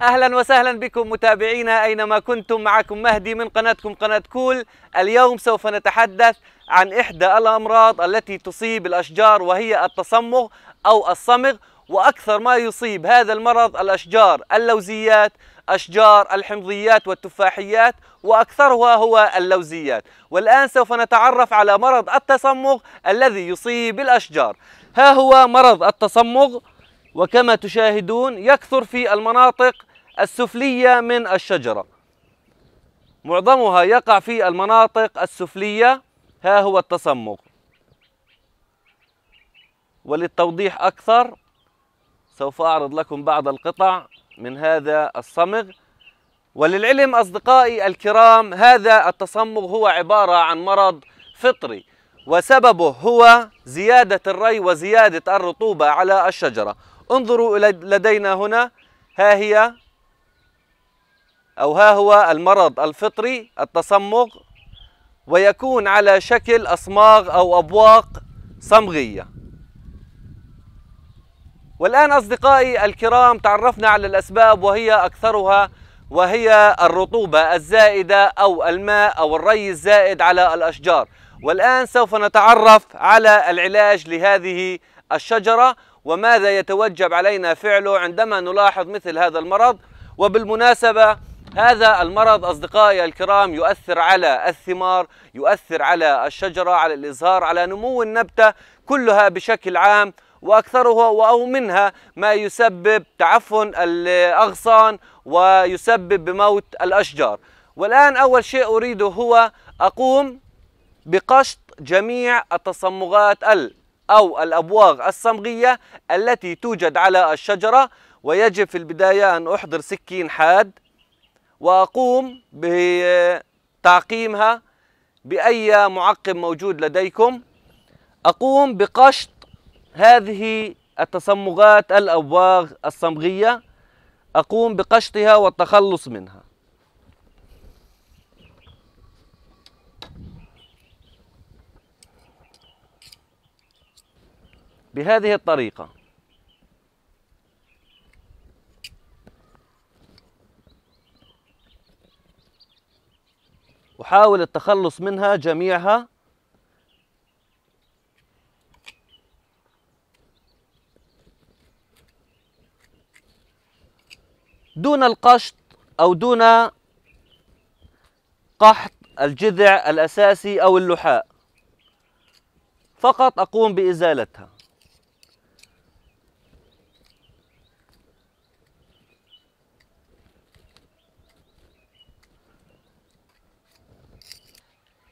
اهلا وسهلا بكم متابعينا اينما كنتم معكم مهدي من قناتكم قناه كول اليوم سوف نتحدث عن احدى الامراض التي تصيب الاشجار وهي التصمغ او الصمغ واكثر ما يصيب هذا المرض الاشجار اللوزيات أشجار الحمضيات والتفاحيات وأكثرها هو اللوزيات والآن سوف نتعرف على مرض التصمغ الذي يصيب الأشجار ها هو مرض التصمغ وكما تشاهدون يكثر في المناطق السفلية من الشجرة معظمها يقع في المناطق السفلية ها هو التصمغ وللتوضيح أكثر سوف أعرض لكم بعض القطع من هذا الصمغ وللعلم أصدقائي الكرام هذا التصمغ هو عبارة عن مرض فطري وسببه هو زيادة الري وزيادة الرطوبة على الشجرة انظروا لدينا هنا ها هي أو ها هو المرض الفطري التصمغ ويكون على شكل أصماغ أو أبواق صمغية والآن أصدقائي الكرام تعرفنا على الأسباب وهي أكثرها وهي الرطوبة الزائدة أو الماء أو الري الزائد على الأشجار والآن سوف نتعرف على العلاج لهذه الشجرة وماذا يتوجب علينا فعله عندما نلاحظ مثل هذا المرض وبالمناسبة هذا المرض أصدقائي الكرام يؤثر على الثمار يؤثر على الشجرة على الإزهار على نمو النبتة كلها بشكل عام وأكثرها أو منها ما يسبب تعفن الأغصان ويسبب بموت الأشجار والآن أول شيء أريده هو أقوم بقشط جميع التصمغات ال أو الأبواغ الصمغية التي توجد على الشجرة ويجب في البداية أن أحضر سكين حاد وأقوم بتعقيمها بأي معقم موجود لديكم أقوم بقشط هذه التصمغات الأبواغ الصمغية أقوم بقشطها والتخلص منها بهذه الطريقة أحاول التخلص منها جميعها دون القشط أو دون قحط الجذع الأساسي أو اللحاء فقط أقوم بإزالتها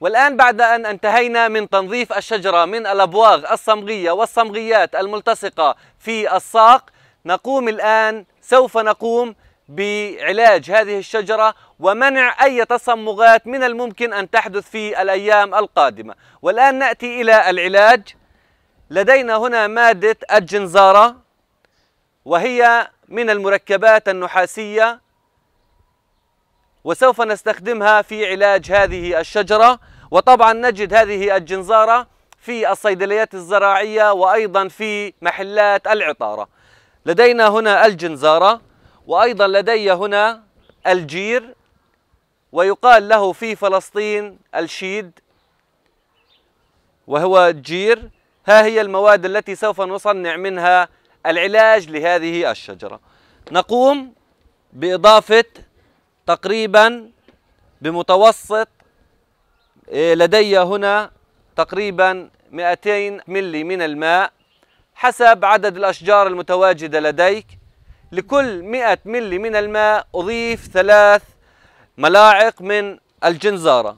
والآن بعد أن انتهينا من تنظيف الشجرة من الأبواغ الصمغية والصمغيات الملتصقة في الساق نقوم الآن سوف نقوم بعلاج هذه الشجرة ومنع أي تصمغات من الممكن أن تحدث في الأيام القادمة والآن نأتي إلى العلاج لدينا هنا مادة الجنزارة وهي من المركبات النحاسية وسوف نستخدمها في علاج هذه الشجرة وطبعا نجد هذه الجنزارة في الصيدليات الزراعية وأيضا في محلات العطارة لدينا هنا الجنزارة وأيضا لدي هنا الجير ويقال له في فلسطين الشيد وهو الجير ها هي المواد التي سوف نصنع منها العلاج لهذه الشجرة نقوم بإضافة تقريبا بمتوسط إيه، لدي هنا تقريبا 200 ملي من الماء حسب عدد الأشجار المتواجدة لديك لكل 100 ملي من الماء أضيف ثلاث ملاعق من الجنزارة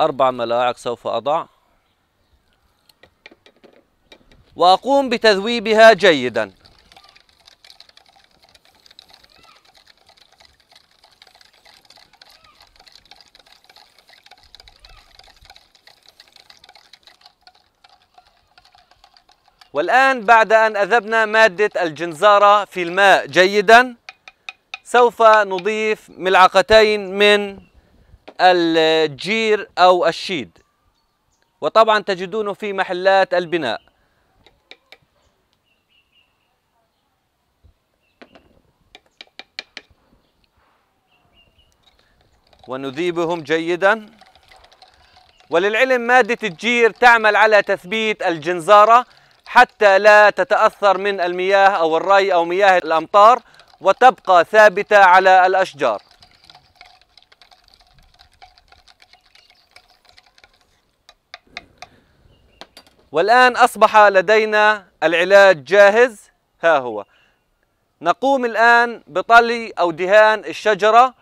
أربع ملاعق سوف أضع وأقوم بتذويبها جيدا والآن بعد أن أذبنا مادة الجنزارة في الماء جيدا سوف نضيف ملعقتين من الجير أو الشيد وطبعا تجدونه في محلات البناء ونذيبهم جيدا وللعلم مادة الجير تعمل على تثبيت الجنزارة حتى لا تتأثر من المياه أو الري أو مياه الأمطار وتبقى ثابتة على الأشجار والآن أصبح لدينا العلاج جاهز ها هو نقوم الآن بطلي أو دهان الشجرة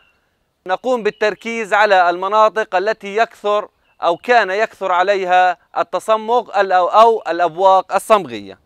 نقوم بالتركيز على المناطق التي يكثر أو كان يكثر عليها التصمغ أو الأبواق الصمغية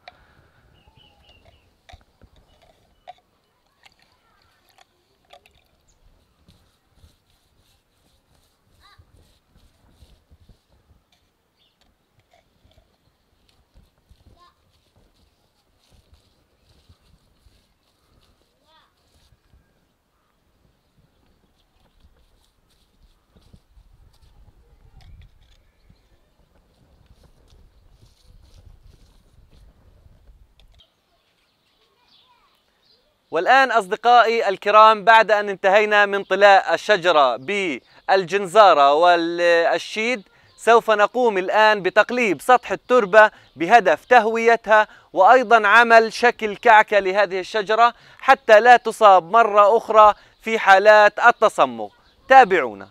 والآن أصدقائي الكرام بعد أن انتهينا من طلاء الشجرة بالجنزارة والشيد سوف نقوم الآن بتقليب سطح التربة بهدف تهويتها وأيضا عمل شكل كعكة لهذه الشجرة حتى لا تصاب مرة أخرى في حالات التصمغ تابعونا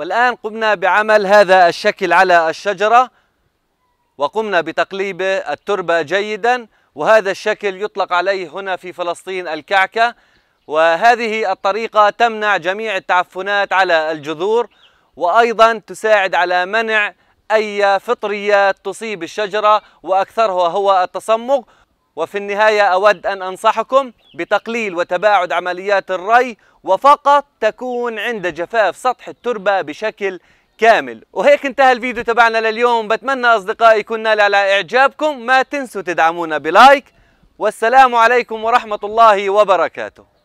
والآن قمنا بعمل هذا الشكل على الشجرة وقمنا بتقليب التربة جيدا وهذا الشكل يطلق عليه هنا في فلسطين الكعكة وهذه الطريقة تمنع جميع التعفنات على الجذور وأيضا تساعد على منع أي فطريات تصيب الشجرة وأكثرها هو التصمغ وفي النهاية أود أن أنصحكم بتقليل وتباعد عمليات الري وفقط تكون عند جفاف سطح التربة بشكل كامل وهيك انتهى الفيديو تبعنا لليوم بتمنى أصدقائي يكون نال على إعجابكم ما تنسوا تدعمونا بلايك والسلام عليكم ورحمة الله وبركاته